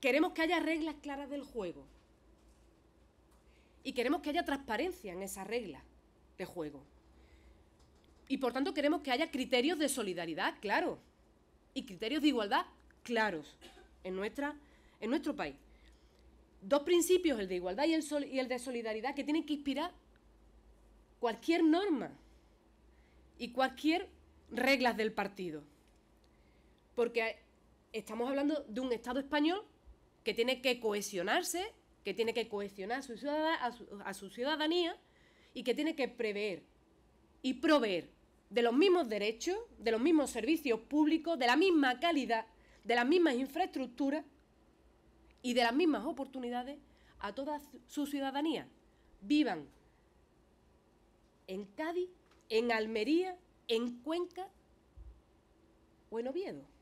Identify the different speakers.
Speaker 1: Queremos que haya reglas claras del juego. Y queremos que haya transparencia en esas reglas de juego. Y por tanto queremos que haya criterios de solidaridad, claro. Y criterios de igualdad, claros, en, nuestra, en nuestro país. Dos principios, el de igualdad y el, y el de solidaridad, que tienen que inspirar cualquier norma y cualquier regla del partido. Porque estamos hablando de un Estado español que tiene que cohesionarse, que tiene que cohesionar a su, ciudadanía y que tiene que prever y proveer de los mismos derechos, de los mismos servicios públicos, de la misma calidad, de las mismas infraestructuras y de las mismas oportunidades a toda su ciudadanía. Vivan en Cádiz, en Almería, en Cuenca
Speaker 2: o en Oviedo.